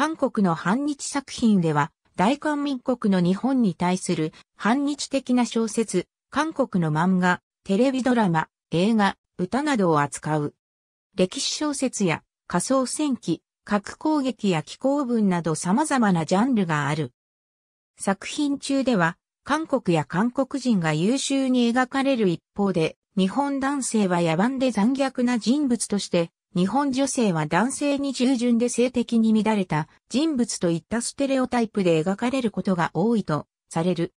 韓国の反日作品では、大韓民国の日本に対する反日的な小説、韓国の漫画、テレビドラマ、映画、歌などを扱う。歴史小説や仮想戦記、核攻撃や気候文など様々なジャンルがある。作品中では、韓国や韓国人が優秀に描かれる一方で、日本男性は野蛮で残虐な人物として日本女性は男性に従順で性的に乱れた人物といったステレオタイプで描かれることが多いとされる。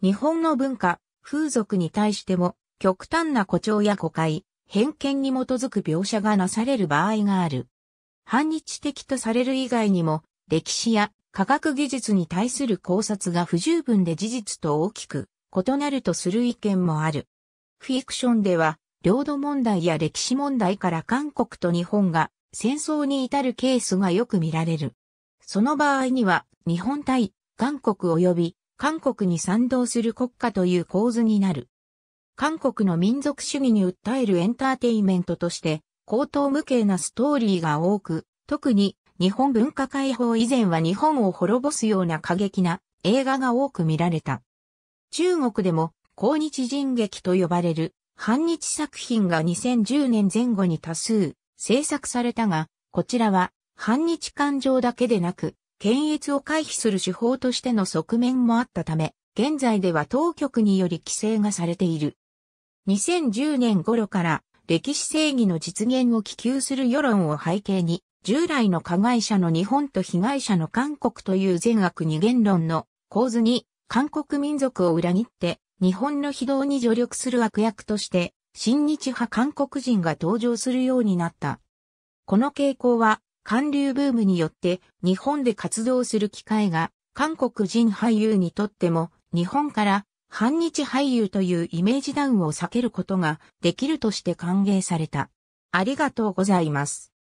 日本の文化、風俗に対しても極端な誇張や誤解、偏見に基づく描写がなされる場合がある。反日的とされる以外にも歴史や科学技術に対する考察が不十分で事実と大きく異なるとする意見もある。フィクションでは領土問題や歴史問題から韓国と日本が戦争に至るケースがよく見られる。その場合には、日本対韓国及び韓国に賛同する国家という構図になる。韓国の民族主義に訴えるエンターテイメントとして、高等無形なストーリーが多く、特に日本文化解放以前は日本を滅ぼすような過激な映画が多く見られた。中国でも、抗日人劇と呼ばれる反日作品が2010年前後に多数制作されたが、こちらは反日感情だけでなく、検閲を回避する手法としての側面もあったため、現在では当局により規制がされている。2010年頃から歴史正義の実現を希求する世論を背景に、従来の加害者の日本と被害者の韓国という善悪二元論の構図に韓国民族を裏切って日本の非道に助力する悪役として、新日派韓国人が登場するようになった。この傾向は、韓流ブームによって日本で活動する機会が、韓国人俳優にとっても、日本から反日俳優というイメージダウンを避けることができるとして歓迎された。ありがとうございます。